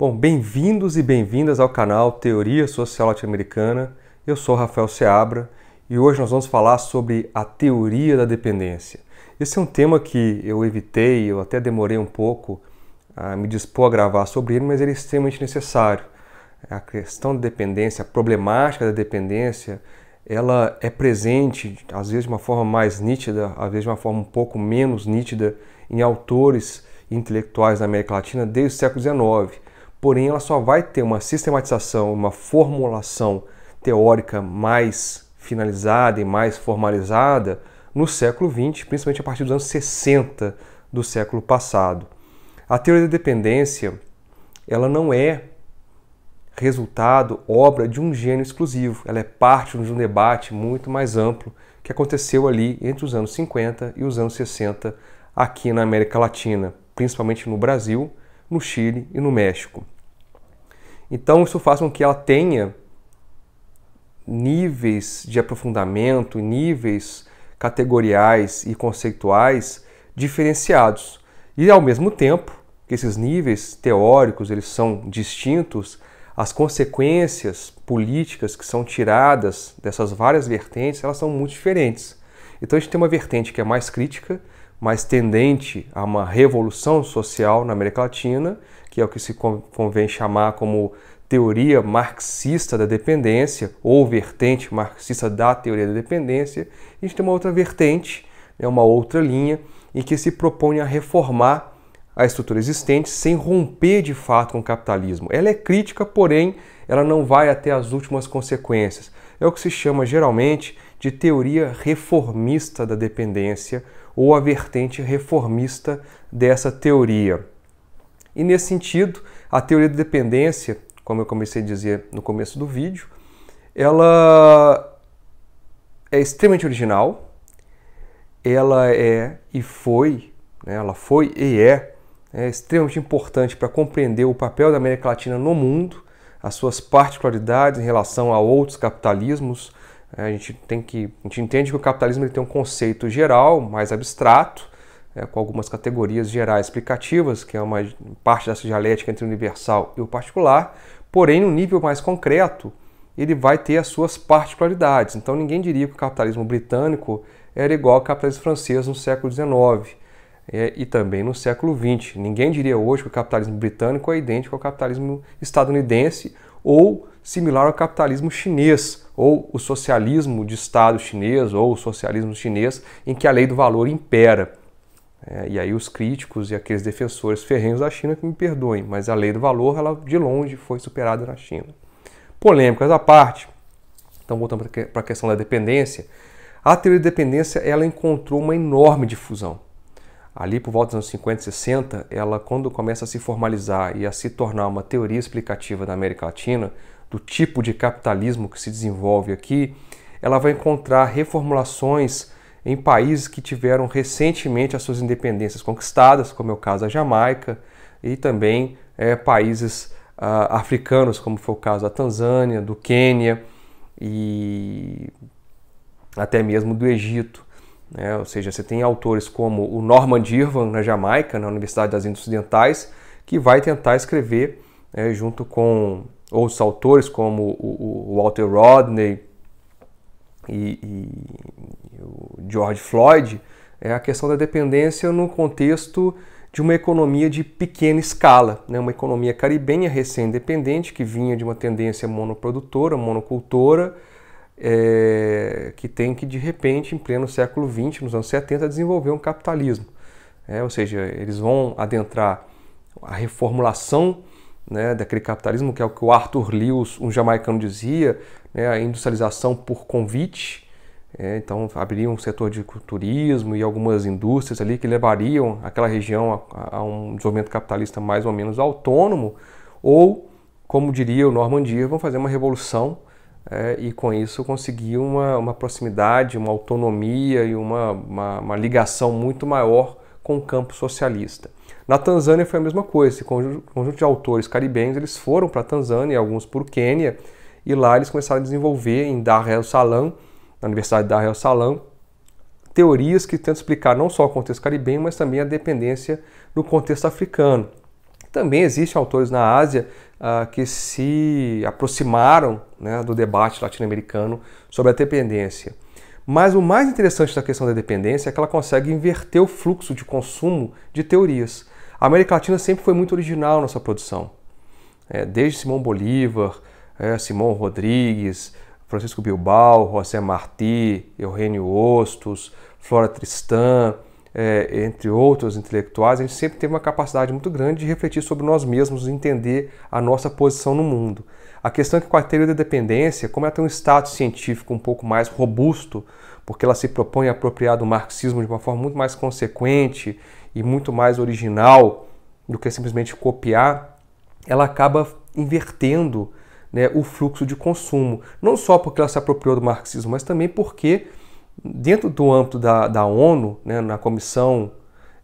Bom, bem-vindos e bem-vindas ao canal Teoria Social Latino-Americana. Eu sou Rafael Seabra e hoje nós vamos falar sobre a teoria da dependência. Esse é um tema que eu evitei, eu até demorei um pouco a me dispor a gravar sobre ele, mas ele é extremamente necessário. A questão da dependência, a problemática da dependência, ela é presente, às vezes de uma forma mais nítida, às vezes de uma forma um pouco menos nítida, em autores intelectuais da América Latina desde o século XIX porém ela só vai ter uma sistematização, uma formulação teórica mais finalizada e mais formalizada no século XX, principalmente a partir dos anos 60 do século passado. A teoria da dependência, ela não é resultado, obra de um gênio exclusivo, ela é parte de um debate muito mais amplo que aconteceu ali entre os anos 50 e os anos 60 aqui na América Latina, principalmente no Brasil, no Chile e no México. Então, isso faz com que ela tenha níveis de aprofundamento, níveis categoriais e conceituais diferenciados. E ao mesmo tempo que esses níveis teóricos eles são distintos, as consequências políticas que são tiradas dessas várias vertentes, elas são muito diferentes. Então a gente tem uma vertente que é mais crítica mais tendente a uma revolução social na América Latina, que é o que se convém chamar como teoria marxista da dependência ou vertente marxista da teoria da dependência, a gente tem uma outra vertente, né, uma outra linha, em que se propõe a reformar a estrutura existente sem romper de fato com o capitalismo. Ela é crítica, porém, ela não vai até as últimas consequências. É o que se chama geralmente de teoria reformista da dependência ou a vertente reformista dessa teoria. E nesse sentido, a teoria da dependência, como eu comecei a dizer no começo do vídeo, ela é extremamente original, ela é e foi, né, ela foi e é, é extremamente importante para compreender o papel da América Latina no mundo, as suas particularidades em relação a outros capitalismos, é, a gente tem que, a gente entende que o capitalismo ele tem um conceito geral, mais abstrato, é, com algumas categorias gerais explicativas, que é uma parte dessa dialética entre o universal e o particular, porém, no nível mais concreto, ele vai ter as suas particularidades. Então, ninguém diria que o capitalismo britânico era igual ao capitalismo francês no século XIX é, e também no século XX. Ninguém diria hoje que o capitalismo britânico é idêntico ao capitalismo estadunidense ou similar ao capitalismo chinês ou o socialismo de Estado chinês ou o socialismo chinês em que a lei do valor impera. É, e aí os críticos e aqueles defensores ferrenhos da China que me perdoem, mas a lei do valor ela de longe foi superada na China. Polêmicas à parte, então voltando para a questão da dependência, a teoria de dependência ela encontrou uma enorme difusão. Ali por volta dos anos 50 e 60, ela quando começa a se formalizar e a se tornar uma teoria explicativa da América Latina, do tipo de capitalismo que se desenvolve aqui, ela vai encontrar reformulações em países que tiveram recentemente as suas independências conquistadas, como é o caso da Jamaica, e também é, países ah, africanos, como foi o caso da Tanzânia, do Quênia e até mesmo do Egito. Né? Ou seja, você tem autores como o Norman Dirvan, na Jamaica, na Universidade das Índias Ocidentais, que vai tentar escrever é, junto com outros autores como o, o Walter Rodney e, e, o George Floyd, é a questão da dependência no contexto de uma economia de pequena escala, né? uma economia caribenha recém-independente que vinha de uma tendência monoprodutora, monocultora, é, que tem que, de repente, em pleno século XX, nos anos 70, desenvolver um capitalismo. É, ou seja, eles vão adentrar a reformulação né, daquele capitalismo, que é o que o Arthur Lewis, um jamaicano, dizia, né, a industrialização por convite. É, então, abriria um setor de turismo e algumas indústrias ali que levariam aquela região a, a um desenvolvimento capitalista mais ou menos autônomo, ou, como diria o Norman Dear, vão fazer uma revolução é, e com isso conseguir uma, uma proximidade, uma autonomia e uma, uma, uma ligação muito maior com o campo socialista. Na Tanzânia foi a mesma coisa, esse conjunto de autores caribenhos, eles foram para a Tanzânia, alguns para o Quênia, e lá eles começaram a desenvolver em Dar el Salaam, na Universidade de Dar el Salaam, teorias que tentam explicar não só o contexto caribenho, mas também a dependência no contexto africano. Também existem autores na Ásia ah, que se aproximaram né, do debate latino-americano sobre a dependência. Mas o mais interessante da questão da dependência é que ela consegue inverter o fluxo de consumo de teorias. A América Latina sempre foi muito original nossa produção. É, desde Simão Bolívar, é, Simão Rodrigues, Francisco Bilbao, José Martí, Eugênio Ostos, Flora Tristan, é, entre outros intelectuais, a gente sempre teve uma capacidade muito grande de refletir sobre nós mesmos e entender a nossa posição no mundo. A questão é que com a teoria da dependência, como ela tem um status científico um pouco mais robusto, porque ela se propõe a apropriar do marxismo de uma forma muito mais consequente e muito mais original do que simplesmente copiar, ela acaba invertendo né, o fluxo de consumo. Não só porque ela se apropriou do marxismo, mas também porque, dentro do âmbito da, da ONU, né, na Comissão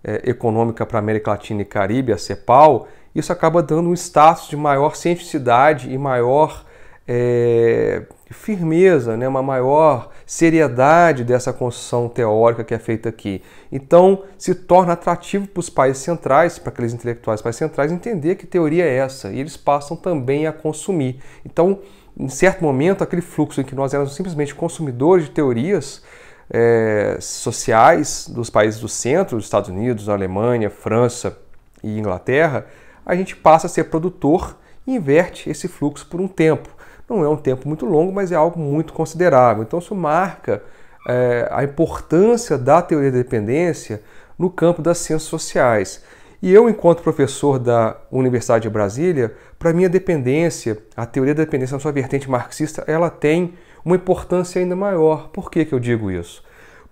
é, Econômica para a América Latina e Caribe, a CEPAL, isso acaba dando um status de maior cientificidade e maior é, firmeza, né, uma maior seriedade dessa construção teórica que é feita aqui. Então, se torna atrativo para os países centrais, para aqueles intelectuais países centrais, entender que teoria é essa, e eles passam também a consumir. Então, em certo momento, aquele fluxo em que nós éramos simplesmente consumidores de teorias é, sociais dos países do centro, dos Estados Unidos, Alemanha, França e Inglaterra, a gente passa a ser produtor e inverte esse fluxo por um tempo. Não é um tempo muito longo, mas é algo muito considerável. Então, isso marca é, a importância da teoria da dependência no campo das ciências sociais. E eu, enquanto professor da Universidade de Brasília, para mim a dependência, a teoria da dependência na sua vertente marxista, ela tem uma importância ainda maior. Por que, que eu digo isso?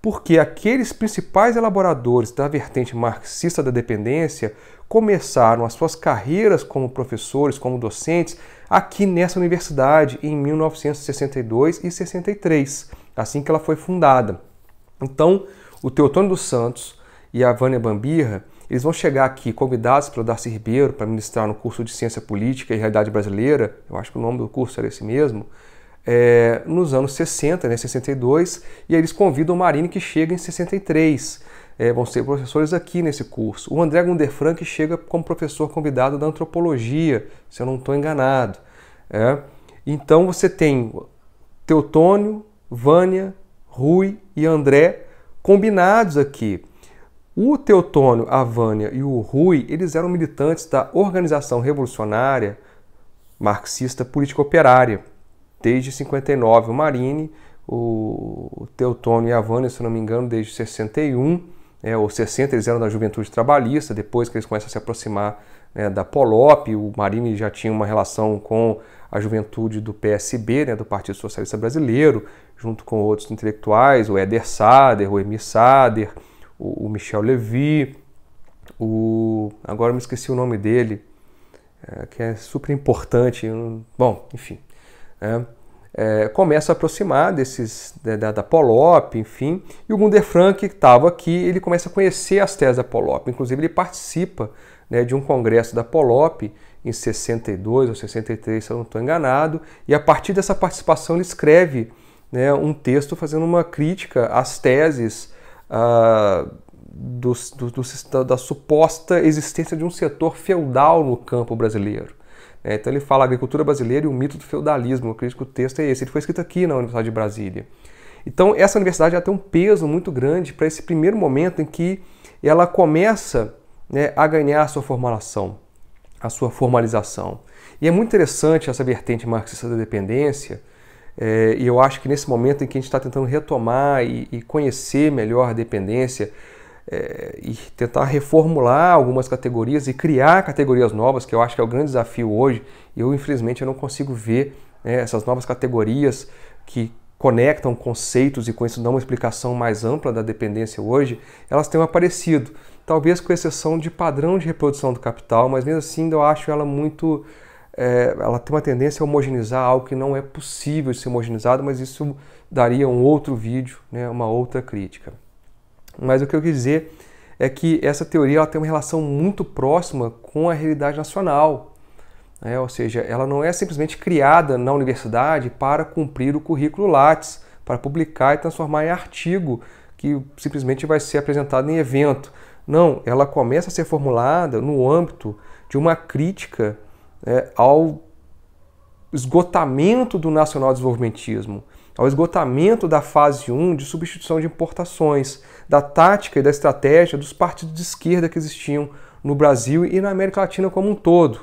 Porque aqueles principais elaboradores da vertente marxista da dependência começaram as suas carreiras como professores, como docentes, aqui nessa universidade em 1962 e 63, assim que ela foi fundada. Então, o Teotônio dos Santos e a Vânia Bambirra, eles vão chegar aqui convidados pelo Darcy Ribeiro para ministrar no curso de Ciência Política e Realidade Brasileira, eu acho que o nome do curso era esse mesmo, é, nos anos 60, né, 62, e aí eles convidam o Marini que chega em 63 é, vão ser professores aqui nesse curso. O André Gunderfrank chega como professor convidado da antropologia, se eu não estou enganado. É. Então você tem Teotônio, Vânia, Rui e André combinados aqui. O Teotônio, a Vânia e o Rui, eles eram militantes da organização revolucionária marxista político-operária desde 59. O Marini, o Teotônio e a Vânia, se não me engano, desde 61 os né, ou 60 eles eram da juventude trabalhista, depois que eles começam a se aproximar né, da Polop, o Marini já tinha uma relação com a juventude do PSB, né, do Partido Socialista Brasileiro, junto com outros intelectuais, o Eder Sader, o Emí Sader, o, o Michel Levy, o... agora me esqueci o nome dele, é, que é super importante, bom, enfim... É, é, começa a aproximar desses né, da, da Polop, enfim, e o Gunder Frank, que estava aqui, ele começa a conhecer as teses da Polop, inclusive ele participa né, de um congresso da Polop em 62 ou 63, se eu não estou enganado, e a partir dessa participação ele escreve né, um texto fazendo uma crítica às teses do, do, do, da suposta existência de um setor feudal no campo brasileiro. É, então ele fala Agricultura Brasileira e o Mito do Feudalismo. Eu acredito que o texto é esse. Ele foi escrito aqui na Universidade de Brasília. Então essa universidade já tem um peso muito grande para esse primeiro momento em que ela começa né, a ganhar a sua formulação, a sua formalização. E é muito interessante essa vertente marxista da dependência, é, e eu acho que nesse momento em que a gente está tentando retomar e, e conhecer melhor a dependência, é, e tentar reformular algumas categorias e criar categorias novas, que eu acho que é o grande desafio hoje. Eu, infelizmente, eu não consigo ver né, essas novas categorias que conectam conceitos e com isso dão uma explicação mais ampla da dependência hoje, elas têm aparecido. Talvez com exceção de padrão de reprodução do capital, mas mesmo assim eu acho ela muito. É, ela tem uma tendência a homogeneizar algo que não é possível ser homogeneizado, mas isso daria um outro vídeo, né, uma outra crítica. Mas o que eu quis dizer é que essa teoria ela tem uma relação muito próxima com a realidade nacional. Né? Ou seja, ela não é simplesmente criada na universidade para cumprir o currículo Lattes, para publicar e transformar em artigo que simplesmente vai ser apresentado em evento. Não, ela começa a ser formulada no âmbito de uma crítica é, ao esgotamento do nacional desenvolvimentismo, ao esgotamento da fase 1 de substituição de importações, da tática e da estratégia dos partidos de esquerda que existiam no Brasil e na América Latina como um todo.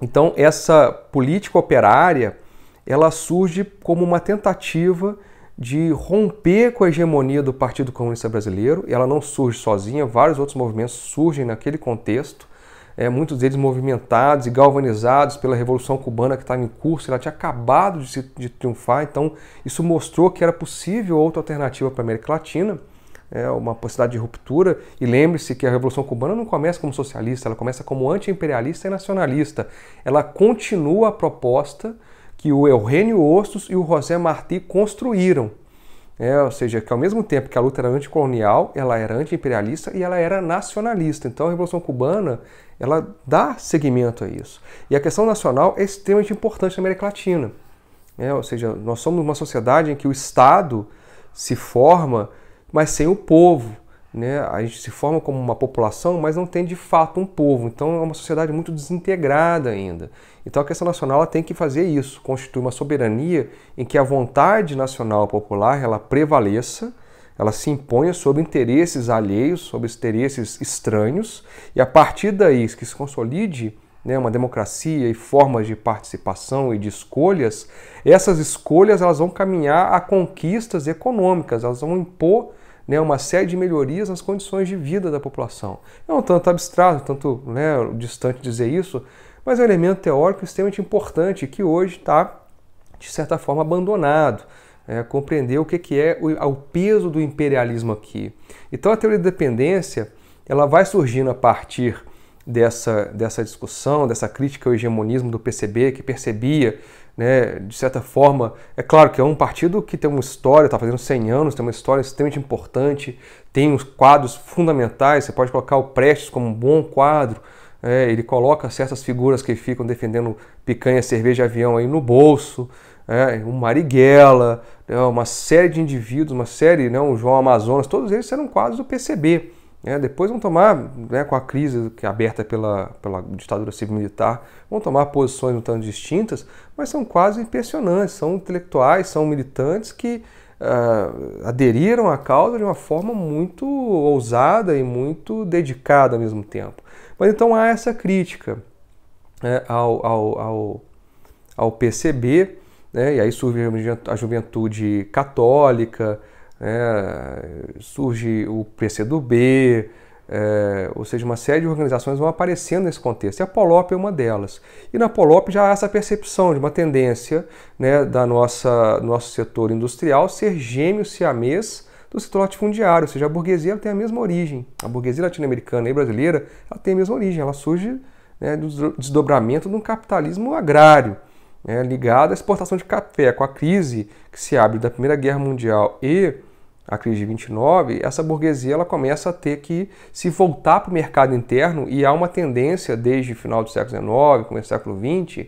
Então, essa política operária ela surge como uma tentativa de romper com a hegemonia do Partido Comunista Brasileiro. Ela não surge sozinha, vários outros movimentos surgem naquele contexto é, muitos deles movimentados e galvanizados pela Revolução Cubana que estava em curso, ela tinha acabado de, se, de, triunfar, então isso mostrou que era possível outra alternativa para a América Latina, é, uma possibilidade de ruptura. E lembre-se que a Revolução Cubana não começa como socialista, ela começa como anti-imperialista e nacionalista. Ela continua a proposta que o Eugênio Ostos e o José Martí construíram é, ou seja, que ao mesmo tempo que a luta era anticolonial, ela era antiimperialista e ela era nacionalista. Então a Revolução Cubana, ela dá seguimento a isso. E a questão nacional é extremamente importante na América Latina. É, ou seja, nós somos uma sociedade em que o Estado se forma, mas sem o povo. Né? A gente se forma como uma população, mas não tem de fato um povo. Então é uma sociedade muito desintegrada ainda. Então a questão nacional ela tem que fazer isso, constituir uma soberania em que a vontade nacional popular ela prevaleça, ela se imponha sobre interesses alheios, sobre interesses estranhos, e a partir daí que se consolide né, uma democracia e formas de participação e de escolhas, essas escolhas elas vão caminhar a conquistas econômicas, elas vão impor né, uma série de melhorias nas condições de vida da população. É um tanto abstrato, tanto né, distante dizer isso, mas é um elemento teórico extremamente importante que hoje está, de certa forma, abandonado. É, compreender o que, que é o, o peso do imperialismo aqui. Então a teoria da dependência ela vai surgindo a partir dessa, dessa discussão, dessa crítica ao hegemonismo do PCB, que percebia né, de certa forma, é claro que é um partido que tem uma história, está fazendo 100 anos, tem uma história extremamente importante, tem uns quadros fundamentais, você pode colocar o Prestes como um bom quadro, é, ele coloca certas figuras que ficam defendendo picanha, cerveja, avião aí no bolso, é, né? um Marighella, né? uma série de indivíduos, uma série, né, João Amazonas, todos eles eram quadros do PCB. Né? depois vão tomar, né, com a crise que é aberta pela, pela ditadura civil-militar, vão tomar posições um tanto distintas, mas são quase impressionantes. São intelectuais, são militantes que uh, aderiram à causa de uma forma muito ousada e muito dedicada ao mesmo tempo. Mas então há essa crítica né, ao, ao, ao, ao, PCB, né, e aí surge a juventude católica né, surge o PCdoB, é, ou seja, uma série de organizações vão aparecendo nesse contexto. E a Polop é uma delas. E na Polop já há essa percepção de uma tendência né, da nossa nosso setor industrial ser gêmeo siamês do setor latifundiário, ou seja, a burguesia tem a mesma origem. A burguesia latino-americana e brasileira ela tem a mesma origem, ela surge né, do desdobramento de um capitalismo agrário. Né, ligado à exportação de café, com a crise que se abre da Primeira Guerra Mundial e a crise de 29, essa burguesia ela começa a ter que se voltar para o mercado interno e há uma tendência desde o final do século XIX, começo do século XX,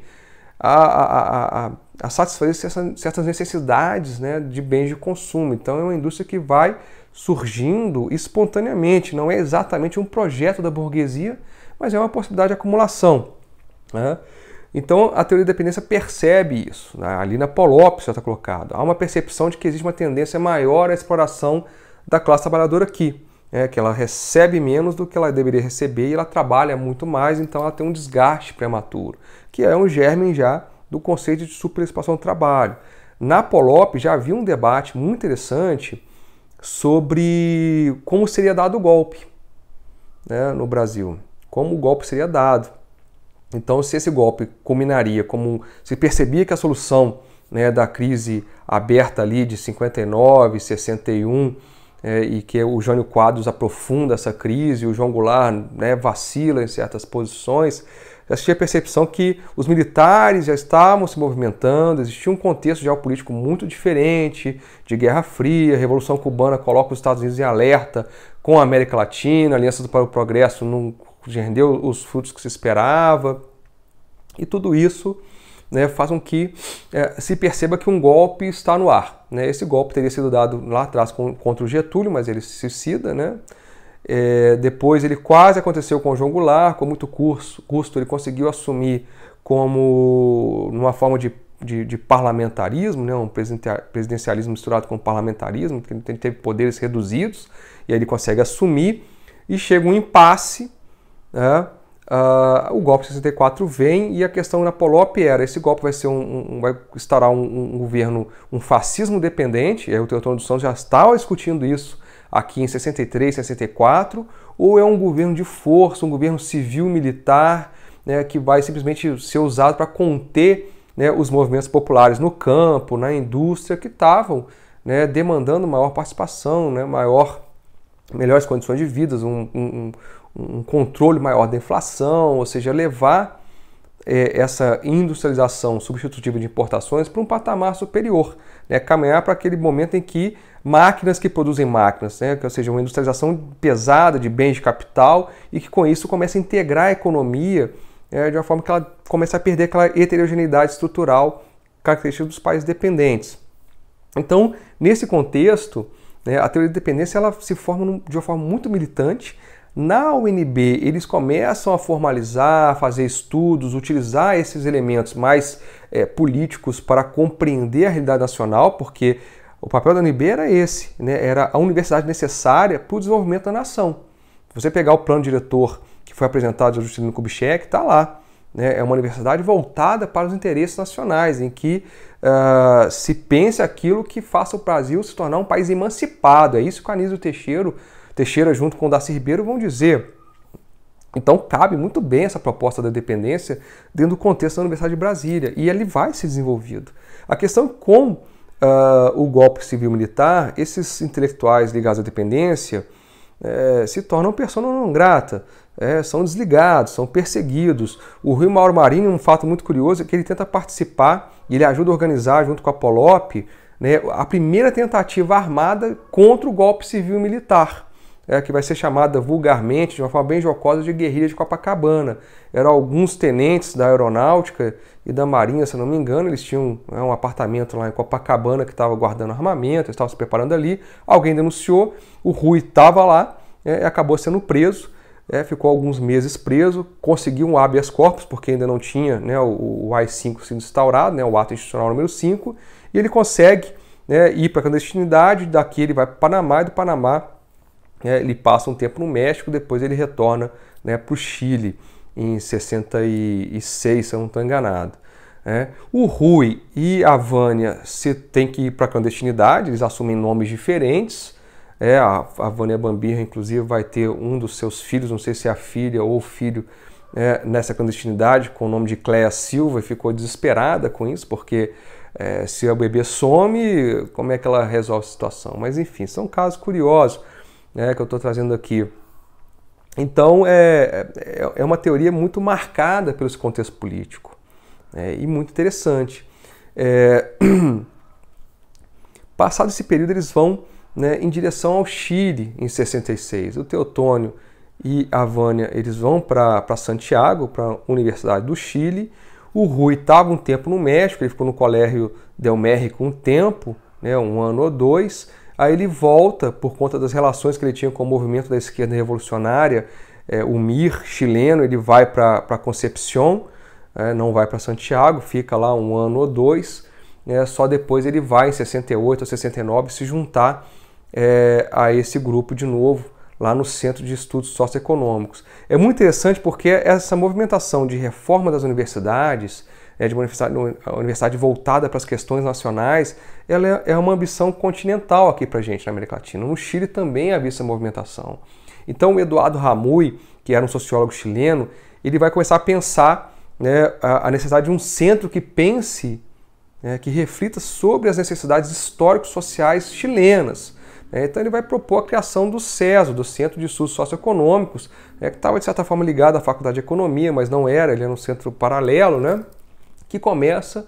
a, a, a, a satisfazer certas, necessidades né, de bens de consumo. Então é uma indústria que vai surgindo espontaneamente, não é exatamente um projeto da burguesia, mas é uma possibilidade de acumulação. Né? Então a teoria da dependência percebe isso. Né? Ali na Polop está colocado. Há uma percepção de que existe uma tendência maior à exploração da classe trabalhadora aqui. Né? que ela recebe menos do que ela deveria receber e ela trabalha muito mais, então ela tem um desgaste prematuro, que é um germe já do conceito de superexpansão do trabalho. Na Polop já havia um debate muito interessante sobre como seria dado o golpe né, no Brasil, como o golpe seria dado. Então, se esse golpe culminaria como se percebia que a solução né, da crise aberta ali de 59, 61 é, e que o Jânio Quadros aprofunda essa crise, o João Goulart né, vacila em certas posições, já tinha a percepção que os militares já estavam se movimentando, existia um contexto geopolítico muito diferente, de Guerra Fria, a Revolução Cubana coloca os Estados Unidos em alerta com a América Latina, a Aliança para o Progresso num rendeu os frutos que se esperava. E tudo isso né, faz com que é, se perceba que um golpe está no ar. Né? Esse golpe teria sido dado lá atrás com, contra o Getúlio, mas ele se suicida. Né? É, depois ele quase aconteceu com o João Goulart, com muito curso, custo ele conseguiu assumir como uma forma de, de, de parlamentarismo, né? um presidencialismo misturado com parlamentarismo, que ele teve poderes reduzidos, e aí ele consegue assumir, e chega um impasse né? Uh, o golpe de 64 vem e a questão na Polop era: esse golpe vai ser um, um vai estará um, um, governo, um fascismo dependente, e aí o Teotônio dos Santos já estava discutindo isso aqui em 63, 64, ou é um governo de força, um governo civil-militar, né, que vai simplesmente ser usado para conter né, os movimentos populares no campo, na indústria, que estavam né, demandando maior participação, né, maior melhores condições de vida, um, um, um controle maior da inflação, ou seja, levar é, essa industrialização substitutiva de importações para um patamar superior, né? caminhar para aquele momento em que máquinas que produzem máquinas, né? ou seja, uma industrialização pesada de bens de capital e que com isso começa a integrar a economia é, de uma forma que ela começa a perder aquela heterogeneidade estrutural característica dos países dependentes. Então, nesse contexto, né, a teoria da dependência ela se forma de uma forma muito militante na UNB, eles começam a formalizar, fazer estudos, utilizar esses elementos mais é, políticos para compreender a realidade nacional, porque o papel da UNB era esse, né? era a universidade necessária para o desenvolvimento da nação. Se você pegar o plano diretor que foi apresentado pelo Justino Kubitschek, está lá. Né? É uma universidade voltada para os interesses nacionais, em que uh, se pense aquilo que faça o Brasil se tornar um país emancipado. É isso que o Anísio Teixeiro Teixeira, junto com o Darcy Ribeiro, vão dizer. Então, cabe muito bem essa proposta da dependência dentro do contexto da Universidade de Brasília, e ele vai ser desenvolvido. A questão com uh, o golpe civil-militar, esses intelectuais ligados à dependência é, eh, se tornam pessoa não grata, é, são desligados, são perseguidos. O Rui Mauro Marinho, um fato muito curioso, é que ele tenta participar ele ajuda a organizar, junto com a Polop, né, a primeira tentativa armada contra o golpe civil-militar é, que vai ser chamada vulgarmente, de uma forma bem jocosa, de guerrilha de Copacabana. Eram alguns tenentes da aeronáutica e da marinha, se não me engano, eles tinham é, um apartamento lá em Copacabana que estava guardando armamento, eles estavam se preparando ali. Alguém denunciou, o Rui estava lá, é, acabou sendo preso, é, ficou alguns meses preso, conseguiu um habeas corpus, porque ainda não tinha né, o, o AI-5 sendo instaurado, né, o ato institucional número 5, e ele consegue né, ir para a clandestinidade, daqui ele vai para o Panamá e do Panamá né, ele passa um tempo no México, depois ele retorna né, para o Chile em 66, se eu não estou enganado. Né? O Rui e a Vânia se tem que ir para a clandestinidade, eles assumem nomes diferentes. É, a, a Vânia Bambirra, inclusive, vai ter um dos seus filhos, não sei se é a filha ou o filho, é, nessa clandestinidade com o nome de Cléa Silva e ficou desesperada com isso, porque é, se o bebê some, como é que ela resolve a situação? Mas enfim, são casos curiosos né, que eu estou trazendo aqui. Então, é, é, é uma teoria muito marcada pelo esse contexto político né, e muito interessante. É... Passado esse período, eles vão né, em direção ao Chile, em 66. O Teotônio e a Vânia eles vão para Santiago, para a Universidade do Chile. O Rui estava um tempo no México, ele ficou no Colégio Del México um tempo, né, um ano ou dois. Aí ele volta, por conta das relações que ele tinha com o movimento da esquerda revolucionária, é, o Mir chileno, ele vai para Concepción, é, não vai para Santiago, fica lá um ano ou dois, né, só depois ele vai em 68 ou 69 se juntar é, a esse grupo de novo, lá no Centro de Estudos Socioeconômicos. É muito interessante porque essa movimentação de reforma das universidades, é de uma universidade, universidade voltada para as questões nacionais, ela é, é uma ambição continental aqui para a gente na América Latina. No Chile também havia essa movimentação. Então o Eduardo Ramui, que era um sociólogo chileno, ele vai começar a pensar né, a necessidade de um centro que pense, né, que reflita sobre as necessidades históricos-sociais chilenas. Né. Então ele vai propor a criação do CESO, do Centro de Estudos Socioeconômicos, né, que estava de certa forma ligado à Faculdade de Economia, mas não era, ele era um centro paralelo, né? que começa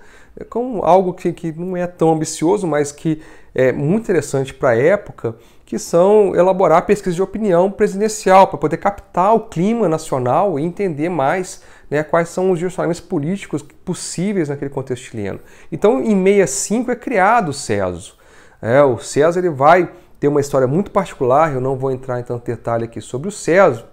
com algo que, que não é tão ambicioso, mas que é muito interessante para a época, que são elaborar pesquisas de opinião presidencial para poder captar o clima nacional e entender mais né, quais são os direcionamentos políticos possíveis naquele contexto chileno. Então, em 65 é criado o CESO. É, o CESO ele vai ter uma história muito particular, eu não vou entrar então, em tanto detalhe aqui sobre o CESO,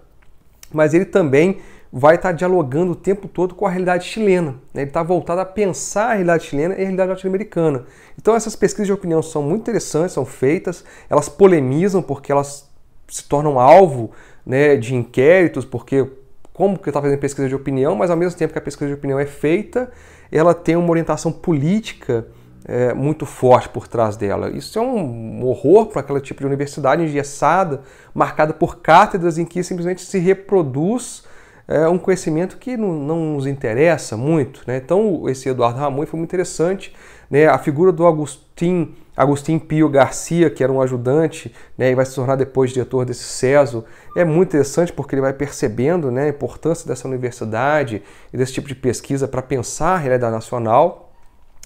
mas ele também vai estar tá dialogando o tempo todo com a realidade chilena. Né? Ele está voltado a pensar a realidade chilena e a realidade latino-americana. Então essas pesquisas de opinião são muito interessantes, são feitas, elas polemizam porque elas se tornam alvo né, de inquéritos, porque como que está fazendo pesquisa de opinião, mas ao mesmo tempo que a pesquisa de opinião é feita, ela tem uma orientação política é, muito forte por trás dela. Isso é um horror para aquele tipo de universidade engessada, marcada por cátedras em que simplesmente se reproduz é um conhecimento que não, não nos interessa muito. Né? Então, esse Eduardo Ramon foi muito interessante. Né? A figura do Agostinho, Agostinho Pio Garcia, que era um ajudante né, e vai se tornar depois diretor desse CESO, é muito interessante porque ele vai percebendo né, a importância dessa universidade e desse tipo de pesquisa para pensar a realidade nacional.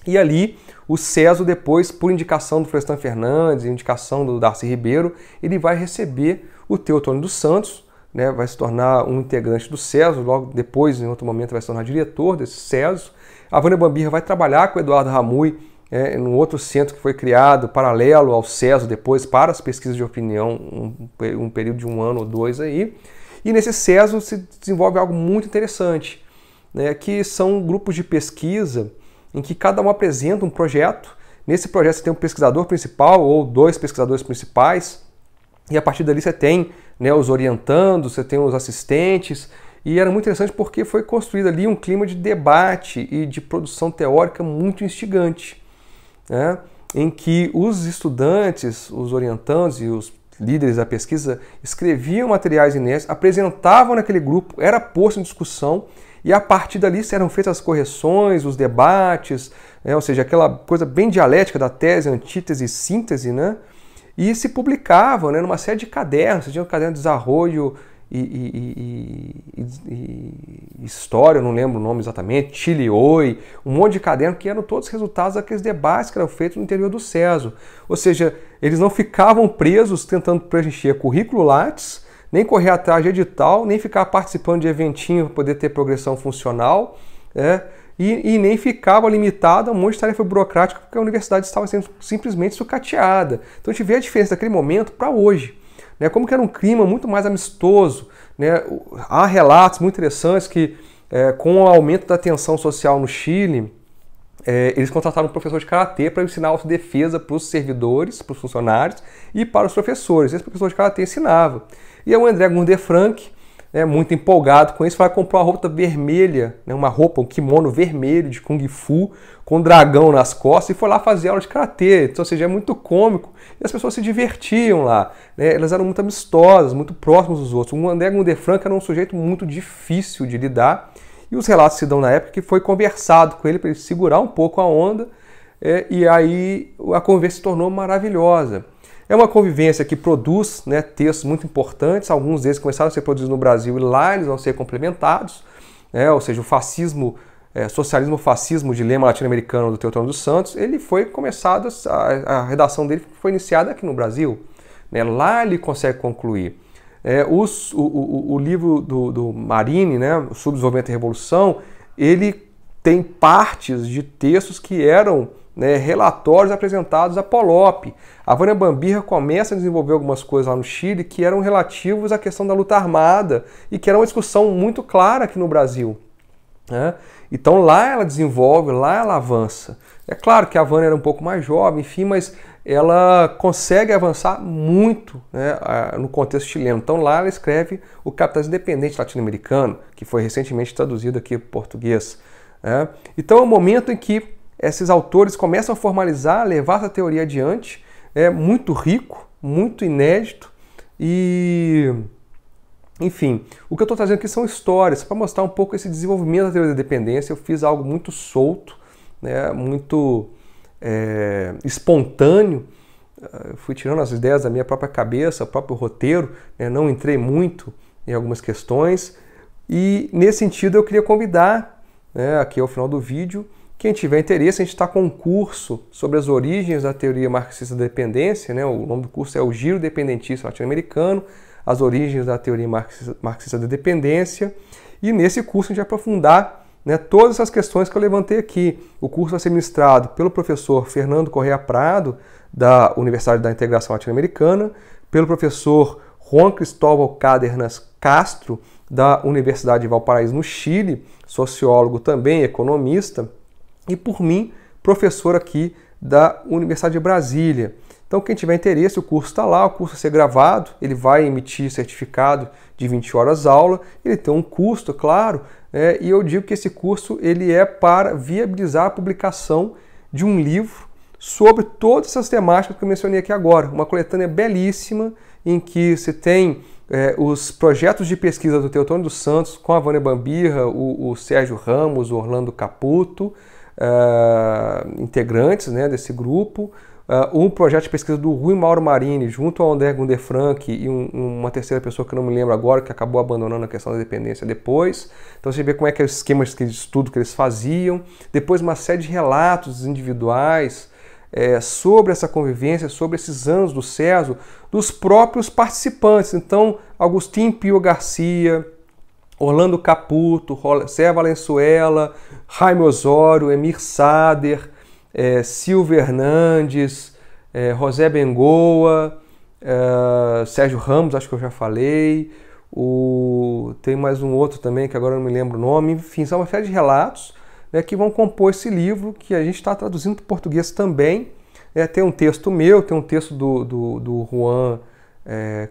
E ali, o CESO depois, por indicação do Florestan Fernandes, indicação do Darcy Ribeiro, ele vai receber o Teotônio dos Santos, né, vai se tornar um integrante do CESO, logo depois, em outro momento, vai se tornar diretor desse CESO. A Vânia Bambirra vai trabalhar com o Eduardo Ramui é, né, num outro centro que foi criado paralelo ao CESO depois para as pesquisas de opinião, um, um período de um ano ou dois aí. E nesse CESO se desenvolve algo muito interessante, né, que são grupos de pesquisa em que cada um apresenta um projeto. Nesse projeto você tem um pesquisador principal ou dois pesquisadores principais, e a partir dali você tem né, os orientando, você tem os assistentes, e era muito interessante porque foi construído ali um clima de debate e de produção teórica muito instigante, né, em que os estudantes, os orientandos e os líderes da pesquisa escreviam materiais inéditos, apresentavam naquele grupo, era posto em discussão e a partir dali eram feitas as correções, os debates, né, ou seja, aquela coisa bem dialética da tese, antítese e síntese, né? E se publicavam né, numa série de cadernos, tinha o um caderno de desarrollo e, e, e, e, história, eu não lembro o nome exatamente, Chile Oi, um monte de caderno que eram todos resultados daqueles debates que eram feitos no interior do CESO. Ou seja, eles não ficavam presos tentando preencher currículo Lattes, nem correr atrás de edital, nem ficar participando de eventinho para poder ter progressão funcional. é e, e nem ficava limitada a um monte de tarefa burocrática porque a universidade estava sendo simplesmente sucateada. Então a gente vê a diferença daquele momento para hoje. Né? Como que era um clima muito mais amistoso. Né? Há relatos muito interessantes que é, com o aumento da tensão social no Chile, é, eles contrataram um professor de karatê para ensinar autodefesa para os servidores, para os funcionários e para os professores. Esse professor de karatê ensinava. E é o André Gundefranck, né, muito empolgado com isso, vai comprar uma roupa vermelha, né, uma roupa, um kimono vermelho de Kung Fu, com um dragão nas costas, e foi lá fazer aula de karatê. Então, ou seja, é muito cômico. E as pessoas se divertiam lá. Né, elas eram muito amistosas, muito próximas dos outros. O André Gundefranca era um sujeito muito difícil de lidar. E os relatos se dão na época que foi conversado com ele para ele segurar um pouco a onda. É, e aí a conversa se tornou maravilhosa. É uma convivência que produz né, textos muito importantes, alguns deles começaram a ser produzidos no Brasil e lá eles vão ser complementados, né, ou seja, o fascismo, é, socialismo, fascismo, dilema latino-americano do Teotônio dos Santos, ele foi começado, a, a, redação dele foi iniciada aqui no Brasil. Né, lá ele consegue concluir. É, os, o, o, o, livro do, do Marini, né, Subdesenvolvimento e Revolução, ele tem partes de textos que eram né, relatórios apresentados à Polop. A Vânia Bambirra começa a desenvolver algumas coisas lá no Chile que eram relativos à questão da luta armada e que era uma discussão muito clara aqui no Brasil. Né? Então lá ela desenvolve, lá ela avança. É claro que a Vânia era um pouco mais jovem, enfim, mas ela consegue avançar muito né, no contexto chileno. Então lá ela escreve o Capitais Independente Latino-Americano, que foi recentemente traduzido aqui para português. Né. Então é um momento em que esses autores começam a formalizar, a levar essa teoria adiante. É muito rico, muito inédito e. Enfim, o que eu estou trazendo aqui são histórias, para mostrar um pouco esse desenvolvimento da teoria da dependência. Eu fiz algo muito solto, né, muito é, espontâneo. Eu fui tirando as ideias da minha própria cabeça, o próprio roteiro, né, não entrei muito em algumas questões. E nesse sentido eu queria convidar, né, aqui ao final do vídeo, quem tiver interesse, a gente está com um curso sobre as origens da teoria marxista da dependência, né? o nome do curso é o Giro Dependentista Latino-Americano, as origens da teoria marxista, marxista da dependência, e nesse curso a gente vai aprofundar né, todas essas questões que eu levantei aqui. O curso vai ser ministrado pelo professor Fernando Correa Prado, da Universidade da Integração Latino-Americana, pelo professor Juan Cristóvão Cadernas Castro, da Universidade de Valparaíso, no Chile, sociólogo também, economista, e por mim, professor aqui da Universidade de Brasília. Então, quem tiver interesse, o curso está lá, o curso vai ser gravado, ele vai emitir certificado de 20 horas aula, ele tem um custo, é claro, né, e eu digo que esse curso ele é para viabilizar a publicação de um livro sobre todas essas temáticas que eu mencionei aqui agora. Uma coletânea belíssima em que você tem é, os projetos de pesquisa do Teotônio dos Santos com a Vânia Bambirra, o, o Sérgio Ramos, o Orlando Caputo, uh, integrantes né, desse grupo, uh, um projeto de pesquisa do Rui Mauro Marini, junto ao André Gunder Frank e um, uma terceira pessoa que eu não me lembro agora, que acabou abandonando a questão da dependência depois. Então você vê como é que é os esquemas de estudo que eles faziam. Depois uma série de relatos individuais é, sobre essa convivência, sobre esses anos do CESO, dos próprios participantes. Então, Agostinho Pio Garcia, Orlando Caputo, Cé Valenzuela, Jaime Osório, Emir Sader, é, Silvio Hernandes, é, José Bengoa, é, Sérgio Ramos, acho que eu já falei, o, tem mais um outro também que agora não me lembro o nome, enfim, são uma série de relatos né, que vão compor esse livro que a gente está traduzindo para o português também. É, tem um texto meu, tem um texto do, do, do Juan é,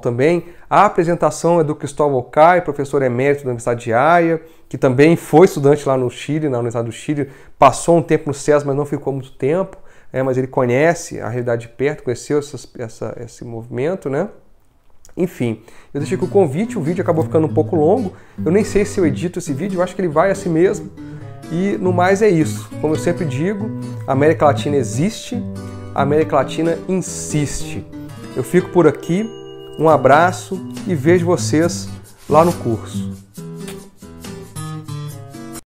também. A apresentação é do Cristóbal Cai, professor emérito da Universidade de Haia, que também foi estudante lá no Chile, na Universidade do Chile, passou um tempo no SES, mas não ficou muito tempo, é, mas ele conhece a realidade de perto, conheceu essas, essa, esse movimento, né? Enfim, eu deixei aqui o convite, o vídeo acabou ficando um pouco longo, eu nem sei se eu edito esse vídeo, eu acho que ele vai assim mesmo. E no mais é isso. Como eu sempre digo, a América Latina existe, a América Latina insiste. Eu fico por aqui, um abraço e vejo vocês lá no curso.